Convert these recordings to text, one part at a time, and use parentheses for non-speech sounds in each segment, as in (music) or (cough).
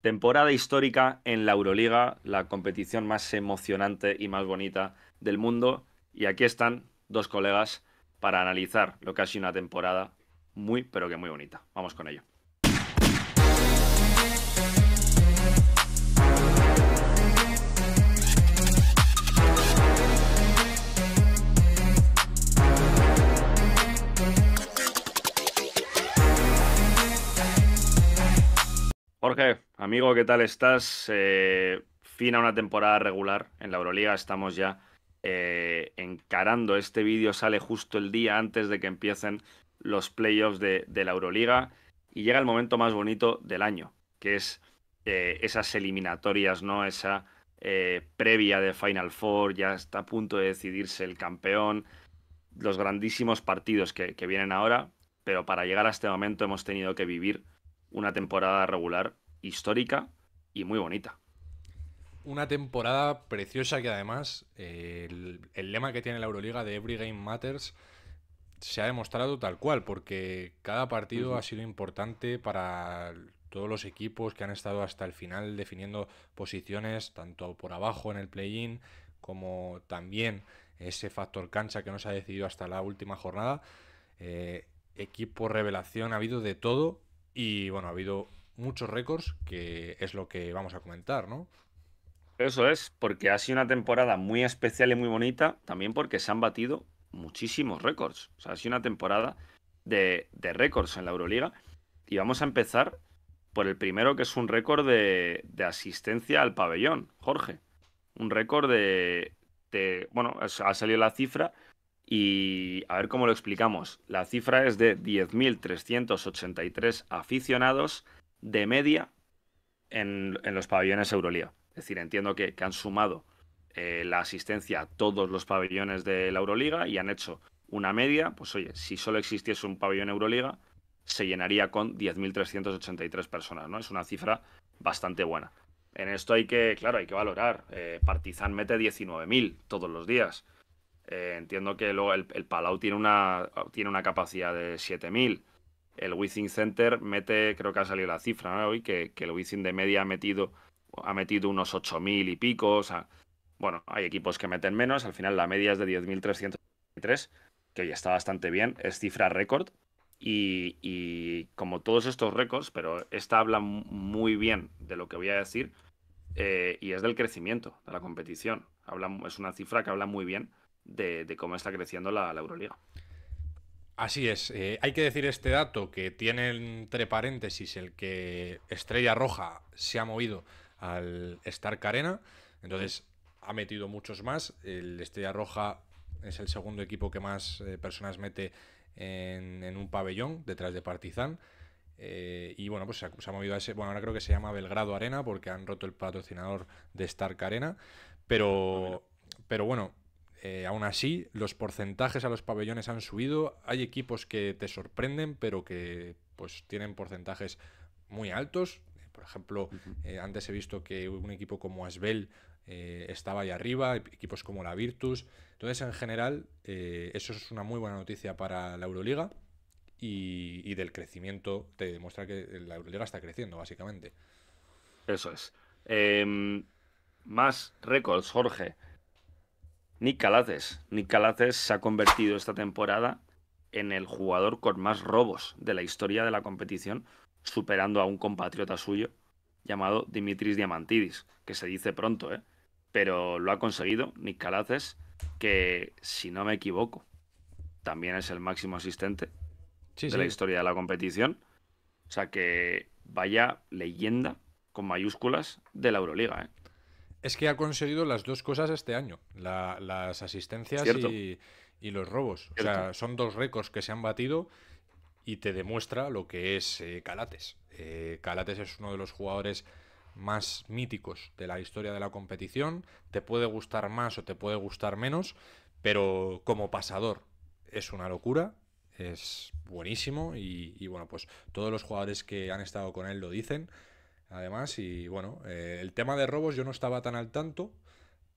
Temporada histórica en la Euroliga, la competición más emocionante y más bonita del mundo. Y aquí están dos colegas para analizar lo que ha sido una temporada muy, pero que muy bonita. Vamos con ello. Jorge, amigo, ¿qué tal estás? Eh, fin a una temporada regular en la Euroliga, estamos ya eh, encarando. Este vídeo sale justo el día antes de que empiecen los playoffs de, la Euroliga y llega el momento más bonito del año, que es eh, esas eliminatorias, ¿no? Esa previa de Final Four, ya está a punto de decidirse el campeón, los grandísimos partidos que vienen ahora, pero para llegar a este momento hemos tenido que vivir una temporada regular histórica y muy bonita. Una temporada preciosa que además eh, el, lema que tiene la Euroliga de Every Game Matters se ha demostrado tal cual, porque cada partido ha sido importante para todos los equipos que han estado hasta el final definiendo posiciones, tanto por abajo en el play-in como también ese factor cancha que no se ha decidido hasta la última jornada. Eh, equipo revelación, ha habido de todo y bueno, ha habido muchos récords, que es lo que vamos a comentar, ¿no? Eso es, porque ha sido una temporada muy especial y muy bonita, también porque se han batido muchísimos récords. O sea, ha sido una temporada de, récords en la Euroliga. Y vamos a empezar por el primero, que es un récord de, asistencia al pabellón, Jorge. Un récord de, de, Bueno, ha salido la cifra y a ver cómo lo explicamos. La cifra es de 10.383 aficionados de media en, los pabellones Euroliga. Es decir, entiendo que, han sumado eh, la asistencia a todos los pabellones de la Euroliga y han hecho una media. Pues oye, si solo existiese un pabellón Euroliga, se llenaría con 10.383 personas, ¿no? Es una cifra bastante buena. En esto hay que, claro, hay que valorar. Eh, Partizan mete 19.000 todos los días. Eh, entiendo que luego el, Palau tiene una, tiene una capacidad de 7000. El Wizzing Center mete, creo que ha salido la cifra hoy, que, el Wizzing de media ha metido, ha metido unos 8000 y pico. O bueno, hay equipos que meten menos. Al final la media es de 10.333, que ya está bastante bien. Es cifra récord. Y, como todos estos récords, pero esta habla muy bien de lo que voy a decir, eh, y es del crecimiento de la competición. Habla, es una cifra que habla muy bien de, cómo está creciendo la, Euroliga. Así es, eh, hay que decir este dato que tiene entre paréntesis el que Estrella Roja se ha movido al Stark Arena, entonces ha metido muchos más, el Estrella Roja es el segundo equipo que más eh, personas mete en, un pabellón detrás de Partizan. Eh, y bueno, pues se ha, movido a ese. Bueno, ahora creo que se llama Belgrado Arena porque han roto el patrocinador de Stark Arena. Pero, ah, pero bueno, eh, aún así, los porcentajes a los pabellones han subido. Hay equipos que te sorprenden, pero que pues tienen porcentajes muy altos. Por ejemplo, eh, antes he visto que un equipo como Asbel eh, estaba ahí arriba, equipos como la Virtus. Entonces, en general, eso es una muy buena noticia para la Euroliga y, y del crecimiento. Te demuestra que la Euroliga está creciendo, básicamente. Eso es. Em, más récords, Jorge. Nick Calaces. Nick se ha convertido esta temporada en el jugador con más robos de la historia de la competición, superando a un compatriota suyo llamado Dimitris Diamantidis, que se dice pronto, ¿eh? pero lo ha conseguido Nick que si no me equivoco, también es el máximo asistente de la historia de la competición. O sea que vaya leyenda con mayúsculas de la Euroliga. ¿eh? Es que ha conseguido las dos cosas este año, las asistencias y, los robos. O sea, son dos récords que se han batido y te demuestra lo que es eh, Calates. Eh, Calates es uno de los jugadores más míticos de la historia de la competición. Te puede gustar más o te puede gustar menos, pero como pasador es una locura, es buenísimo y, y bueno, pues todos los jugadores que han estado con él lo dicen. Además, y bueno, eh, el tema de robos yo no estaba tan al tanto,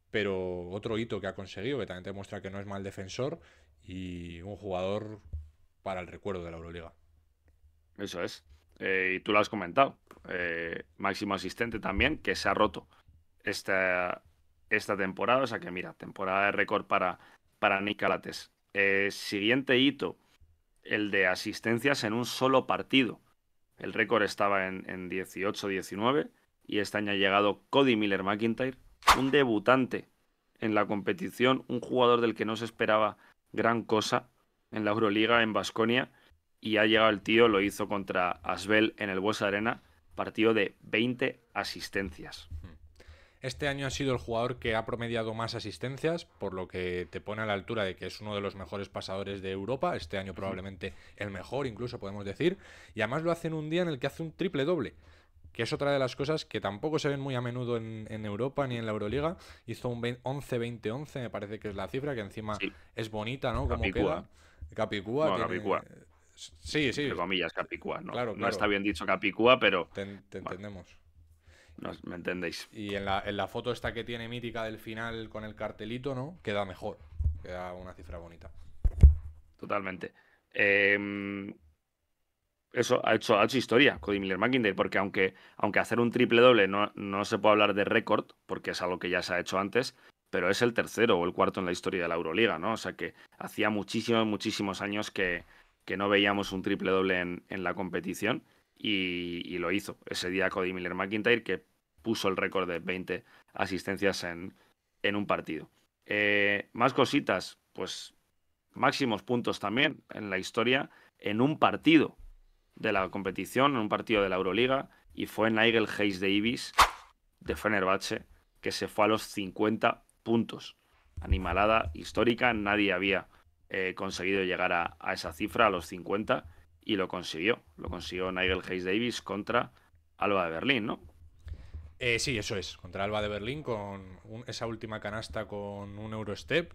pero otro hito que ha conseguido, que también te muestra que no es mal defensor y un jugador para el recuerdo de la Euroliga. Eso es. Eh, y tú lo has comentado. Eh, máximo asistente también, que se ha roto esta, esta temporada. O sea que, mira, temporada de récord para, para Nick siguiente hito, el de asistencias en un solo partido. El récord estaba en, 18-19 y este año ha llegado Cody Miller McIntyre, un debutante en la competición, un jugador del que no se esperaba gran cosa en la Euroliga en Basconia y ha llegado el tío, lo hizo contra Asbel en el Bues Arena, partido de 20 asistencias. Hmm. Este año ha sido el jugador que ha promediado más asistencias, por lo que te pone a la altura de que es uno de los mejores pasadores de Europa. Este año probablemente el mejor, incluso podemos decir. Y además lo hace en un día en el que hace un triple doble que es otra de las cosas que tampoco se ven muy a menudo en, Europa ni en la Euroliga. Hizo un 11-20-11, me parece que es la cifra, que encima es bonita, ¿no? Capicúa. Capicúa. Sí, sí. comillas, Capicúa, ¿no? No está bien dicho Capicúa, pero. Te, entendemos me entendéis. Y en la, foto esta que tiene mítica del final con el cartelito, ¿no? Queda mejor. Queda una cifra bonita. Totalmente. Em, eso ha hecho, ha hecho historia Cody Miller McIntyre, porque aunque, aunque hacer un triple doble no, se puede hablar de récord, porque es algo que ya se ha hecho antes, pero es el tercero o el cuarto en la historia de la Euroliga, ¿no? O sea que hacía muchísimos, muchísimos años que, no veíamos un triple doble en, la competición y, y, lo hizo. Ese día Cody Miller McIntyre, que puso el récord de 20 asistencias en, un partido. Eh, más cositas, pues máximos puntos también en la historia en un partido de la competición, en un partido de la Euroliga, y fue Nigel Hayes Davis de Fenerbahce que se fue a los 50 puntos. Animalada histórica, nadie había eh, conseguido llegar a, a, esa cifra, a los 50, y lo consiguió. Lo consiguió Nigel Hayes Davis contra Alba de Berlín, ¿no? Eh, sí, eso es. Contra Alba de Berlín con esa última canasta con un Eurostep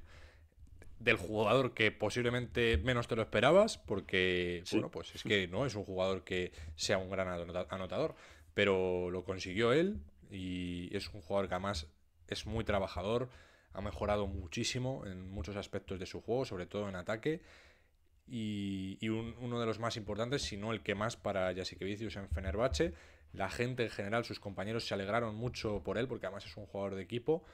del jugador que posiblemente menos te lo esperabas, porque, bueno, pues es que no es un jugador que sea un gran anotador, pero lo consiguió él y es un jugador que además es muy trabajador, ha mejorado muchísimo en muchos aspectos de su juego, sobre todo en ataque, y, uno de los más importantes, si no el que más para Jasikevicius en Fenerbahce, la gente en general, sus compañeros se alegraron mucho por él, porque además es un jugador de equipo.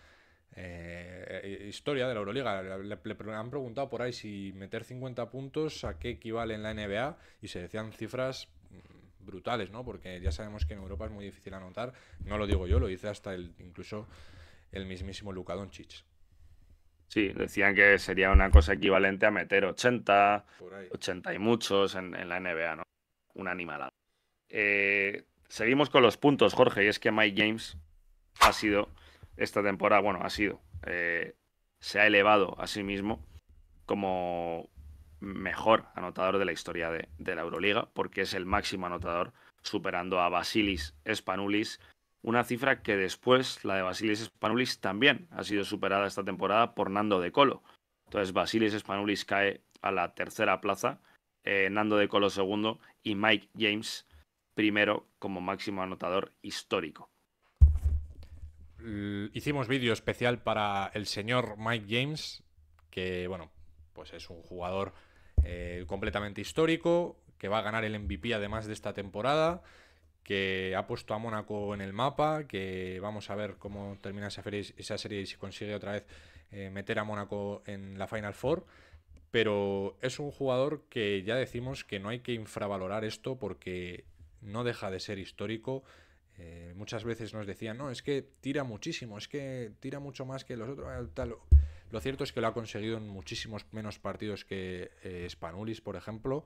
Eh, eh, historia de la Euroliga. Le, han preguntado por ahí si meter 50 puntos a qué equivale en la NBA y se decían cifras mm, brutales, ¿no? Porque ya sabemos que en Europa es muy difícil anotar. No lo digo yo, lo dice hasta el, incluso el mismísimo Luka Doncic. Sí, decían que sería una cosa equivalente a meter 80, 80 y muchos en, la NBA, ¿no? Un animalado. Eh, Seguimos con los puntos, Jorge, y es que Mike James ha sido esta temporada, bueno, ha sido, eh, se ha elevado a sí mismo como mejor anotador de la historia de, la Euroliga, porque es el máximo anotador, superando a Basilis Spanulis, una cifra que después, la de Basilis Spanulis, también ha sido superada esta temporada por Nando de Colo. Entonces, Basilis Spanulis cae a la tercera plaza, eh, Nando de Colo segundo y Mike James primero como máximo anotador histórico. Hicimos vídeo especial para el señor Mike James, que bueno, pues es un jugador eh, completamente histórico, que va a ganar el MVP además de esta temporada, que ha puesto a Mónaco en el mapa, que vamos a ver cómo termina esa, serie y si consigue otra vez eh, meter a Mónaco en la Final Four. Pero es un jugador que ya decimos que no hay que infravalorar esto porque no deja de ser histórico. Eh, muchas veces nos decían, no, es que tira muchísimo, es que tira mucho más que los otros. Eh, lo cierto es que lo ha conseguido en muchísimos menos partidos que eh, Spanulis, por ejemplo.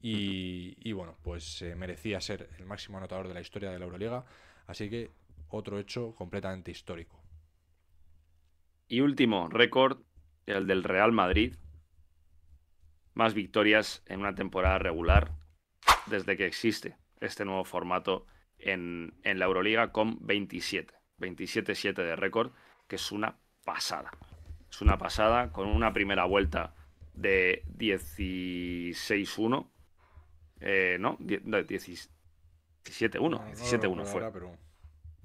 Y, bueno, pues merecía ser el máximo anotador de la historia de la Euroliga. Así que otro hecho completamente histórico. Y último récord, el del Real Madrid. Más victorias en una temporada regular desde que existe este nuevo formato en, la Euroliga con 27. 27-7 de récord, que es una pasada. Es una pasada con una primera vuelta de 16-1. Eh, no, 17-1. 17-1 fue.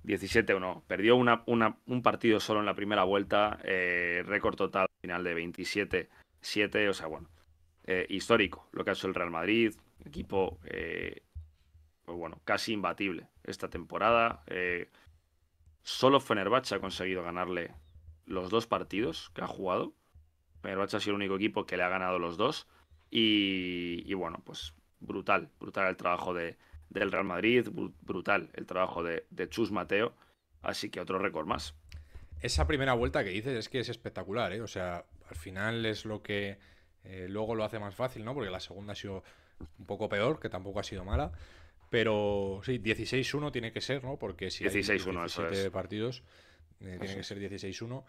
17-1. Perdió una, un partido solo en la primera vuelta. Eh, récord total final de 27-7. O sea, bueno. Eh, histórico lo que ha hecho el Real Madrid. Equipo pues bueno, casi imbatible esta temporada. Eh, solo Fenerbahce ha conseguido ganarle los dos partidos que ha jugado. Fenerbahce ha sido el único equipo que le ha ganado los dos. Y, bueno, pues brutal, brutal el trabajo de, del Real Madrid, brutal el trabajo de, Chus Mateo. Así que otro récord más. Esa primera vuelta que dices es que es espectacular, ¿eh? O sea, al final es lo que eh, luego lo hace más fácil, ¿no? Porque la segunda ha sido un poco peor, que tampoco ha sido mala. Pero sí, 16-1 tiene que ser, ¿no? Porque si 16 hay 17 partidos, eh, tiene que ser 16-1.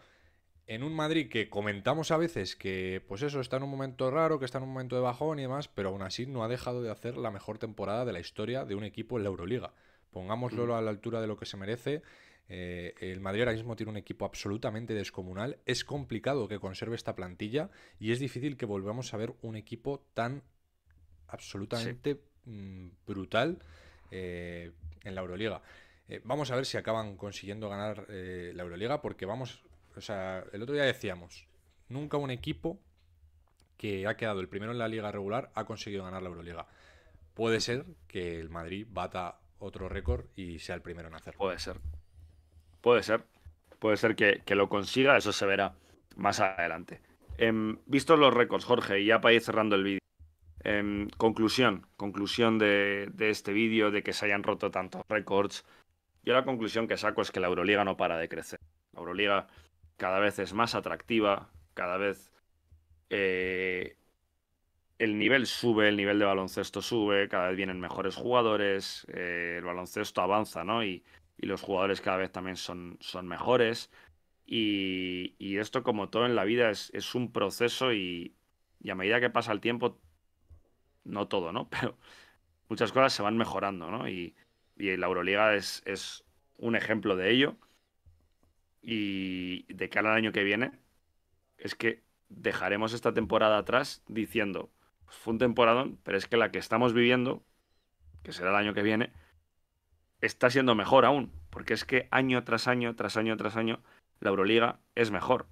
En un Madrid que comentamos a veces que, pues eso, está en un momento raro, que está en un momento de bajón y demás, pero aún así no ha dejado de hacer la mejor temporada de la historia de un equipo en la Euroliga. Pongámoslo mm. a la altura de lo que se merece. Eh, el Madrid ahora mismo tiene un equipo absolutamente descomunal. Es complicado que conserve esta plantilla y es difícil que volvamos a ver un equipo tan absolutamente Mm, brutal eh, en la Euroliga. Eh, vamos a ver si acaban consiguiendo ganar eh, la Euroliga, porque vamos, o sea, el otro día decíamos, nunca un equipo que ha quedado el primero en la liga regular ha conseguido ganar la Euroliga. Puede ser que el Madrid bata otro récord y sea el primero en hacerlo. Puede ser. Puede ser. Puede ser que, lo consiga, eso se verá más adelante. Em, vistos los récords, Jorge, y ya para ir cerrando el vídeo, Em, conclusión, conclusión de, este vídeo, de que se hayan roto tantos récords. Yo la conclusión que saco es que la Euroliga no para de crecer. La Euroliga cada vez es más atractiva, cada vez eh, el nivel sube, el nivel de baloncesto sube, cada vez vienen mejores jugadores, eh, el baloncesto avanza, ¿no? Y, los jugadores cada vez también son, son mejores. Y, esto, como todo en la vida, es, un proceso y, a medida que pasa el tiempo, no todo, ¿no? (laughs) Pero muchas cosas se van mejorando, ¿no? Y, la Euroliga es, es, un ejemplo de ello. Y de cara al año que viene, es que dejaremos esta temporada atrás diciendo, pues fue un temporadón, pero es que la que estamos viviendo, que será el año que viene, está siendo mejor aún, porque es que año tras año, tras año, tras año, la Euroliga es mejor.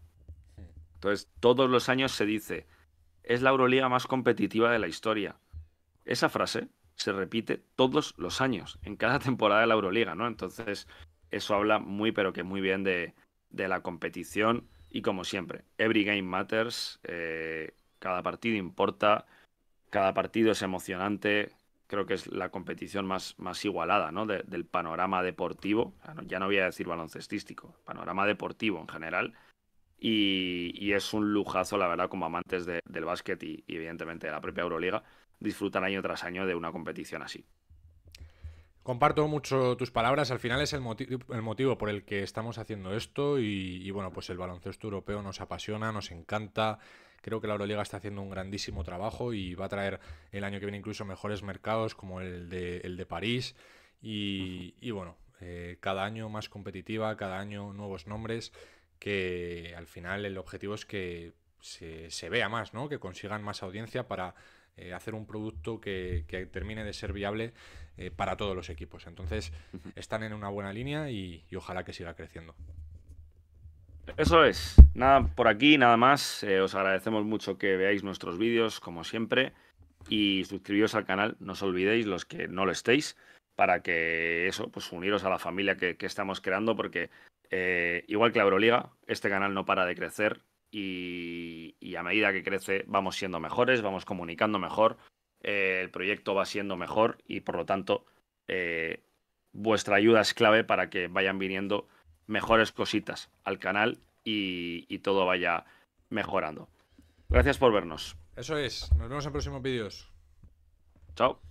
Entonces, todos los años se dice, es la Euroliga más competitiva de la historia. Esa frase se repite todos los años, en cada (laughs) temporada de la Euroliga, ¿no? Entonces, eso habla muy, pero que muy bien de, la competición. Y como siempre, every game matters, eh, cada partido importa, cada partido es emocionante. Creo que es la competición más, más igualada ¿no? del panorama deportivo. Ya no voy a decir baloncestístico, panorama deportivo en general. Y, es un lujazo, la verdad, como amantes del básquet y evidentemente de la propia Euroliga, disfrutar año tras año de una competición así. Comparto mucho tus palabras, al final es el, motivo por el que estamos haciendo esto y, bueno, pues el baloncesto europeo nos apasiona, nos encanta, creo que la Euroliga está haciendo un grandísimo trabajo y va a traer el año que viene incluso mejores mercados como el de, el de París y, bueno, eh, cada año más competitiva, cada año nuevos nombres, que al final el objetivo es que se, se vea más, ¿no? que consigan más audiencia para eh, hacer un producto que, termine de ser viable eh, para todos los equipos. Entonces, están en una buena línea y, ojalá que siga creciendo. Eso es. Nada por aquí, nada más. Eh, os agradecemos mucho que veáis nuestros vídeos, como siempre. Y suscribíos al canal, no os olvidéis los que no lo estéis, para que eso, pues uniros a la familia que, que estamos creando, porque igual que la Euroliga, este canal no para de crecer y, a medida que crece vamos siendo mejores, vamos comunicando mejor, eh, el proyecto va siendo mejor y por lo tanto eh, vuestra ayuda es clave para que vayan viniendo mejores cositas al canal y todo vaya mejorando. Gracias por vernos. Eso es, nos vemos en próximos vídeos. Chao.